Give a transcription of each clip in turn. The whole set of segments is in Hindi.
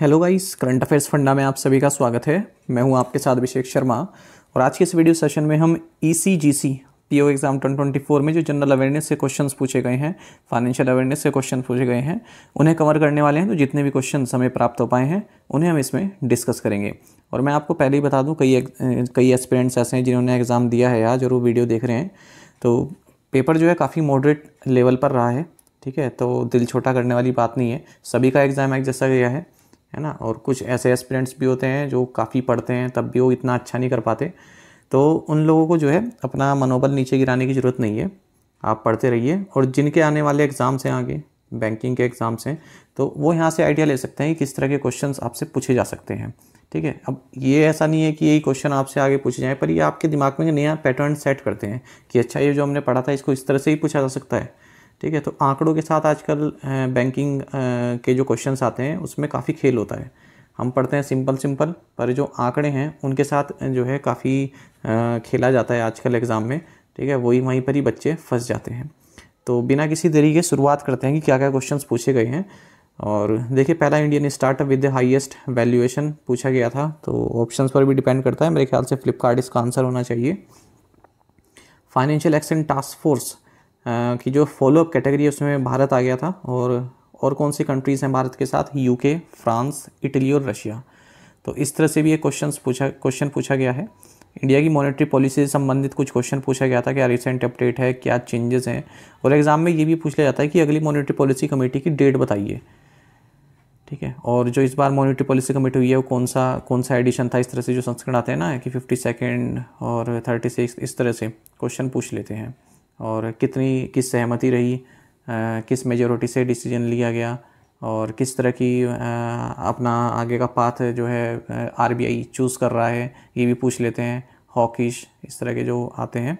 hello guys current affairs funda में आप सभी का स्वागत है मैं हूं आपके साथ अभिषेक शर्मा और आज के इस वीडियो सेशन में हम E C G C P O exam twenty twenty four में जो जनरल अवेयरनेस से क्वेश्चन पूछे गए हैं फाइनेंशियल अवेयरनेस से क्वेश्चन पूछे गए हैं उन्हें कवर करने वाले हैं तो जितने भी क्वेश्चन हमें प्राप्त हो पाए हैं उन्हें हम इसमें डिस्कस करेंगे और मैं आपको पहले ही बता दूँ कई कई एक्सपेरेंट्स ऐसे हैं जिन्होंने एग्ज़ाम दिया है आज और वो वीडियो देख रहे हैं तो पेपर जो है काफ़ी मॉडरेट लेवल पर रहा है ठीक है तो दिल छोटा करने वाली बात नहीं है सभी का एग्ज़ाम एक जैसा गया है है ना और कुछ ऐसे एस्पिरेंट्स भी होते हैं जो काफ़ी पढ़ते हैं तब भी वो इतना अच्छा नहीं कर पाते तो उन लोगों को जो है अपना मनोबल नीचे गिराने की ज़रूरत नहीं है आप पढ़ते रहिए और जिनके आने वाले एग्ज़ाम्स हैं आगे बैंकिंग के एग्ज़ाम्स हैं तो वो यहाँ से आइडिया ले सकते हैं कि किस तरह के क्वेश्चन आपसे पूछे जा सकते हैं ठीक है अब ये ऐसा नहीं है कि यही क्वेश्चन आपसे आगे पूछे जाएँ पर ये आपके दिमाग में नया पैटर्न सेट करते हैं कि अच्छा ये जो हमने पढ़ा था इसको इस तरह से ही पूछा जा सकता है ठीक है तो आंकड़ों के साथ आजकल बैंकिंग के जो क्वेश्चंस आते हैं उसमें काफ़ी खेल होता है हम पढ़ते हैं सिंपल सिंपल पर जो आंकड़े हैं उनके साथ जो है काफ़ी खेला जाता है आजकल एग्ज़ाम में ठीक है वही वहीं पर ही बच्चे फंस जाते हैं तो बिना किसी तरीके शुरुआत करते हैं कि क्या क्या क्वेश्चन पूछे गए हैं और देखिए पहला Indian startup with the highest valuation पूछा गया था तो ऑप्शन पर भी डिपेंड करता है मेरे ख्याल से फ्लिपकार्ट इसका आंसर होना चाहिए फाइनेंशियल एक्शन टास्क फोर्स कि जो फॉलोअप कैटेगरी है उसमें भारत आ गया था और और कौन सी कंट्रीज़ हैं भारत के साथ यूके फ्रांस इटली और रशिया तो इस तरह से भी ये क्वेश्चन पूछा क्वेश्चन पूछा गया है इंडिया की मॉनेटरी पॉलिसी से संबंधित कुछ क्वेश्चन पूछा गया था क्या रिसेंट अपडेट है क्या चेंजेस हैं और एग्ज़ाम में ये भी पूछ लिया जाता है कि अगली मॉनेटरी पॉलिसी कमेटी की डेट बताइए ठीक है और जो इस बार मॉनेटरी पॉलिसी कमेटी हुई है वो कौन सा कौन सा एडिशन था इस तरह से जो संस्करण आते हैं ना कि फिफ्टी सेकेंड और थर्टी सिक्स इस तरह से क्वेश्चन पूछ लेते हैं और कितनी किस सहमति रही किस मेजोरिटी से डिसीजन लिया गया और किस तरह की अपना आगे का पाथ जो है आरबीआई चूज़ कर रहा है ये भी पूछ लेते हैं हॉकिश इस तरह के जो आते हैं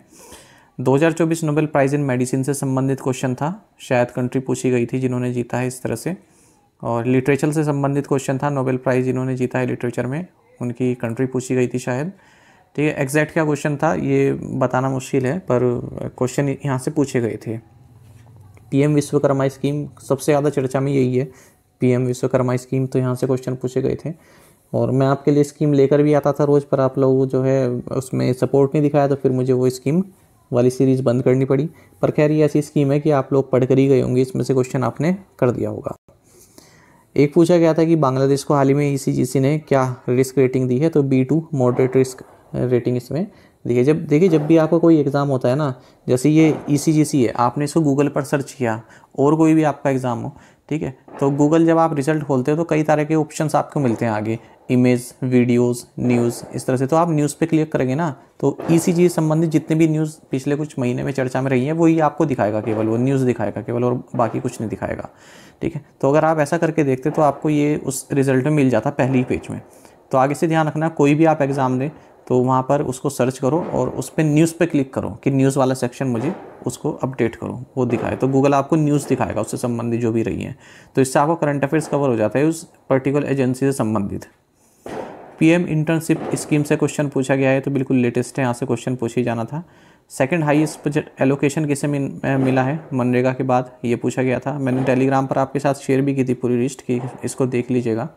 2024 नोबेल प्राइज़ इन मेडिसिन से संबंधित क्वेश्चन था शायद कंट्री पूछी गई थी जिन्होंने जीता है इस तरह से और लिटरेचर से संबंधित क्वेश्चन था नोबेल प्राइज़ जिन्होंने जीता है लिटरेचर में उनकी कंट्री पूछी गई थी शायद तो ये एग्जैक्ट क्या क्वेश्चन था ये बताना मुश्किल है पर क्वेश्चन यहाँ से पूछे गए थे पीएम विश्वकर्मा स्कीम सबसे ज़्यादा चर्चा में यही है पीएम विश्वकर्मा स्कीम तो यहाँ से क्वेश्चन पूछे गए थे और मैं आपके लिए स्कीम लेकर भी आता था रोज़ पर आप लोग जो है उसमें सपोर्ट नहीं दिखाया तो फिर मुझे वो स्कीम वाली सीरीज़ बंद करनी पड़ी पर खैर ये ऐसी स्कीम है कि आप लोग पढ़ कर ही गए होंगे इसमें से क्वेश्चन आपने कर दिया होगा एक पूछा गया था कि बांग्लादेश को हाल ही में ई e ने क्या रिस्क रेटिंग दी है तो B two moderate risk rating इसमें देखिए जब देखिए जब भी आपका कोई एग्ज़ाम होता है ना जैसे ये ई e है आपने इसको गूगल पर सर्च किया और कोई भी आपका एग्ज़ाम हो ठीक है तो गूगल जब आप रिजल्ट खोलते हो तो कई तरह के ऑप्शन आपको मिलते हैं आगे इमेज वीडियोस न्यूज़ इस तरह से तो आप न्यूज़ पे क्लिक करेंगे ना तो ई e से संबंधित जितने भी न्यूज़ पिछले कुछ महीने में चर्चा में रही है वही आपको दिखाएगा केवल वो न्यूज़ दिखाएगा केवल और बाकी कुछ नहीं दिखाएगा ठीक है तो अगर आप ऐसा करके देखते तो आपको ये उस रिज़ल्ट में मिल जाता पहले ही पेज में तो आगे से ध्यान रखना कोई भी आप एग्ज़ाम दें तो वहाँ पर उसको सर्च करो और उस पर न्यूज़ पे क्लिक करो कि न्यूज़ वाला सेक्शन मुझे उसको अपडेट करो वो दिखाए तो गूगल आपको न्यूज़ दिखाएगा उससे संबंधित जो भी रही है तो इससे आपको करंट अफेयर्स कवर हो जाता है उस पर्टिकुलर एजेंसी से संबंधित पीएम इंटर्नशिप स्कीम से क्वेश्चन पूछा गया है तो बिल्कुल लेटेस्ट है यहाँ से क्वेश्चन पूछ ही जाना था सेकंड हाईएस्ट बजट एलोकेशन किसे मिला है मनरेगा के बाद ये पूछा गया था मैंने टेलीग्राम पर आपके साथ शेयर भी की थी पूरी लिस्ट की इसको देख लीजिएगा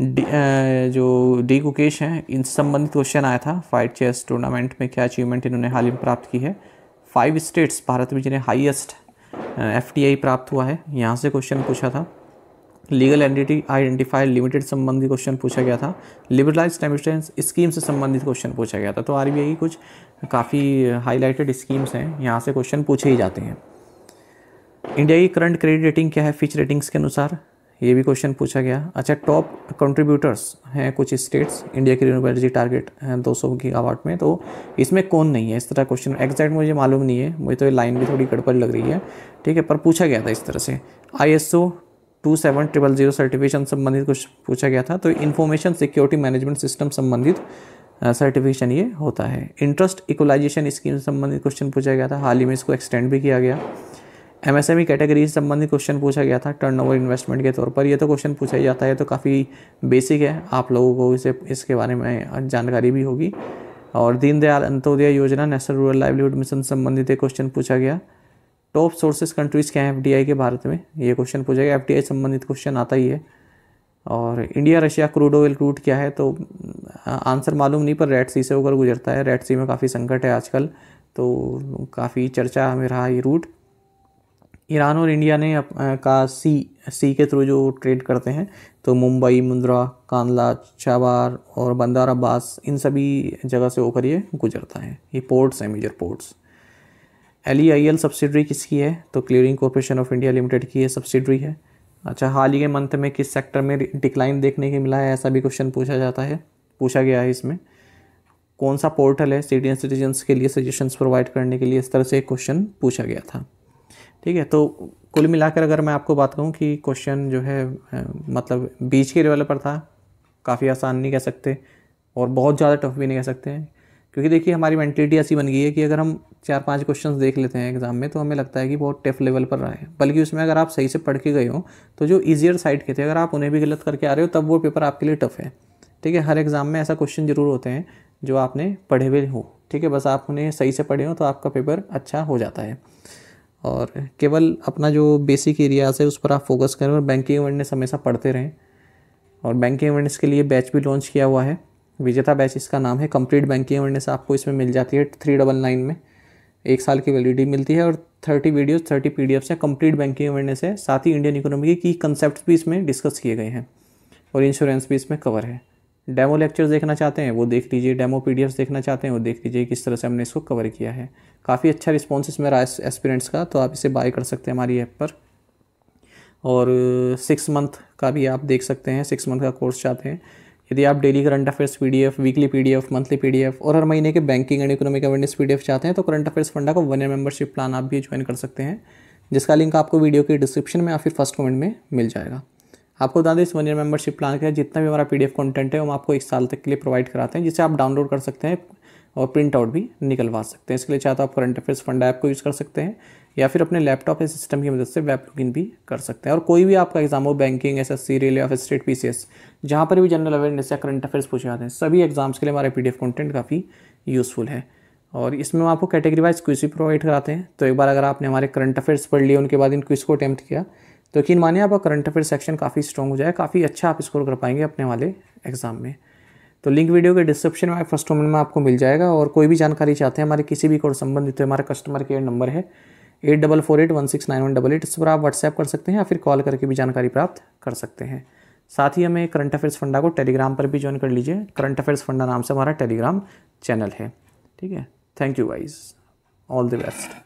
जो डी कुकेश हैं इन संबंधित क्वेश्चन आया था फाइट चेस टूर्नामेंट में क्या अचीवमेंट इन्होंने हाल ही में प्राप्त की है फाइव स्टेट्स भारत में जिन्हें हाईएस्ट एफ प्राप्त हुआ है यहाँ से क्वेश्चन पूछा था लीगल एंटिटी आइडेंटिफाई लिमिटेड संबंधी क्वेश्चन पूछा गया था लिबरलाइज टेमिस्टेंस स्कीम से संबंधित क्वेश्चन पूछा गया था तो आर की कुछ काफ़ी हाईलाइटेड स्कीम्स हैं यहाँ से क्वेश्चन पूछे ही जाते हैं इंडिया की करंट क्रेडिट रेटिंग क्या है फिच रेटिंग्स के अनुसार ये भी क्वेश्चन पूछा गया अच्छा टॉप कंट्रीब्यूटर्स हैं कुछ स्टेट्स इंडिया की रिन्यूबल एनर्जी टारगेट हैं दो सौ गीगावाट में तो इसमें कौन नहीं है इस तरह क्वेश्चन एग्जैक्ट मुझे मालूम नहीं है मुझे तो ये लाइन भी थोड़ी गड़बड़ लग रही है ठीक है पर पूछा गया था इस तरह से I S O two seven triple zero certification संबंधित कुछ पूछा गया था तो इन्फॉर्मेशन सिक्योरिटी मैनेजमेंट सिस्टम संबंधित सर्टिफिकेशन ये होता है इंटरेस्ट इक्वलाइजेशन स्कीम संबंधित क्वेश्चन पूछा गया था हाल ही में इसको एक्सटेंड भी किया गया एमएसएमई कैटेगरी e से संबंधित क्वेश्चन पूछा गया था टर्नओवर इन्वेस्टमेंट के तौर पर ये तो क्वेश्चन पूछा ही जाता है तो काफ़ी बेसिक है आप लोगों को इसे इसके बारे में जानकारी भी होगी और दीनदयाल अंत्योदय योजना नेशनल रूरल लाइवलीहुड मिशन संबंधित एक क्वेश्चन पूछा गया टॉप सोर्सेज कंट्रीज़ क्या हैं एफ के भारत में ये क्वेश्चन पूछा गया एफ संबंधित क्वेश्चन आता ही है और India Russia crude oil route क्या है तो आंसर मालूम नहीं पर रेड सी से होकर गुजरता है रेड सी में काफ़ी संकट है आजकल तो काफ़ी चर्चा में रहा ये रूट ईरान और इंडिया ने अप, का सी सी के थ्रू जो ट्रेड करते हैं तो मुंबई मुंद्रा कांदला चाबार और बंदार अब्बास इन सभी जगह से होकर ये गुजरता है ये पोर्ट्स हैं major ports L E I L subsidiary किसकी है तो clearing corporation of India limited की ये सब्सिडरी है अच्छा हाल ही के मंथ में किस सेक्टर में डिक्लाइन देखने के मिला है ऐसा भी क्वेश्चन पूछा जाता है पूछा गया है इसमें कौन सा पोर्टल है सिटी सिटीजन्स के लिए सजेशंस प्रोवाइड करने के लिए इस तरह से एक क्वेश्चन पूछा गया था ठीक है तो कुल मिलाकर अगर मैं आपको बात कहूँ कि क्वेश्चन जो है मतलब बीच के लेवल पर था काफ़ी आसान नहीं कह सकते और बहुत ज़्यादा टफ भी नहीं कह सकते हैं क्योंकि देखिए हमारी मैंटलिटी ऐसी बन गई है कि अगर हम चार पांच क्वेश्चन देख लेते हैं एग्जाम में तो हमें लगता है कि बहुत टफ लेवल पर रहे हैं बल्कि उसमें अगर आप सही से पढ़ के गए हो तो जो ईजियर साइड के थे अगर आप उन्हें भी गलत करके आ रहे हो तब वो पेपर आपके लिए टफ है ठीक है हर एग्ज़ाम में ऐसा क्वेश्चन जरूर होते हैं जो आपने पढ़े हुए हो ठीक है बस आप उन्हें सही से पढ़े हो तो आपका पेपर अच्छा हो जाता है और केवल अपना जो बेसिक एरियाज़ है उस पर आप फोकस करें और बैंकिंग अवेयरनेस हमेशा पढ़ते रहें और बैंकिंग अवेयरनेस के लिए बैच भी लॉन्च किया हुआ है विजेता बैच इसका नाम है कंप्लीट बैंकिंग अवेयरनेस आपको इसमें मिल जाती है थ्री डबल नाइन में एक साल की वैलिडिटी मिलती है और thirty videos thirty P D Fs हैं कंप्लीट बैंकिंग अवेयरनेस है साथ ही इंडियन इकोनॉमी की कंसेप्ट भी इसमें डिस्कस किए गए हैं और इंश्योरेंस भी इसमें कवर है डेमो लेक्चर देखना चाहते हैं वो देख लीजिए डेमो पी देखना चाहते हैं वो देख लीजिए किस तरह से हमने इसको कवर किया है काफ़ी अच्छा रिस्पॉन्स इसमें रहा एस्पिरेंट्स का तो आप इसे बाय कर सकते हैं हमारी ऐप पर और सिक्स uh, मंथ का भी आप देख सकते हैं सिक्स मंथ का कोर्स चाहते हैं यदि आप daily current affairs PDF weekly PDF monthly PDF और हर महीने के banking and economic awareness PDF चाहते हैं तो करंट अफेयर्स फंडा का वन ईयर मेंबरशिप प्लान आप भी ज्वाइन कर सकते हैं जिसका लिंक आपको वीडियो के डिस्क्रिप्शन में या फिर फर्स्ट कमेंट में मिल जाएगा आपको बता दें इस वन ईयर मेंबरशिप प्लान का जितना भी हमारा पीडीएफ कंटेंट है हम आपको एक साल तक के लिए प्रोवाइड कराते हैं जिसे आप डाउनलोड कर सकते हैं और प्रिंट आउट भी निकलवा सकते हैं इसके लिए चाहे तो आप करंट अफेयर्स फंड ऐप को यूज़ कर सकते हैं या फिर अपने लैपटॉप या सिस्टम की मदद से वेब लॉगिन भी कर सकते हैं और कोई भी आपका एग्जाम हो banking S S C railway of state P C S जहाँ पर भी जनरल अवेयरनेस या करंट अफेयर्स पूछे जाते हैं सभी एग्जाम्स के लिए हमारे पी डी एफ कॉन्टेंट काफ़ी यूज़फुल है और इसमें हम आपको कैटेगरी वाइज क्विज भी प्रोवाइड कराते हैं तो एक बार अगर आपने हमारे करंट अफेयर्स पढ़ लिए उनके बाद इन क्विज को अटैम्प्ट किया तो यकीन मानिए आपका करंट अफेयर सेक्शन काफ़ी स्ट्रॉन्ग हो जाए काफ़ी अच्छा आप स्कोर कर पाएंगे अपने वाले एग्ज़ाम में तो लिंक वीडियो के डिस्क्रिप्शन में फर्स्ट मोमेंट में आपको मिल जाएगा और कोई भी जानकारी चाहते हैं हमारे किसी भी कोर्स संबंधित हमारा कस्टमर केयर नंबर है eight double four eight one six nine one double eight इस पर आप व्हाट्सएप कर सकते हैं या फिर कॉल करके भी जानकारी प्राप्त कर सकते हैं साथ ही हमें करंट अफेयर्स फंडा को टेलीग्राम पर भी ज्वाइन कर लीजिए करंट अफेयर्स फंडा नाम से हमारा टेलीग्राम चैनल है ठीक है thank you wish all the best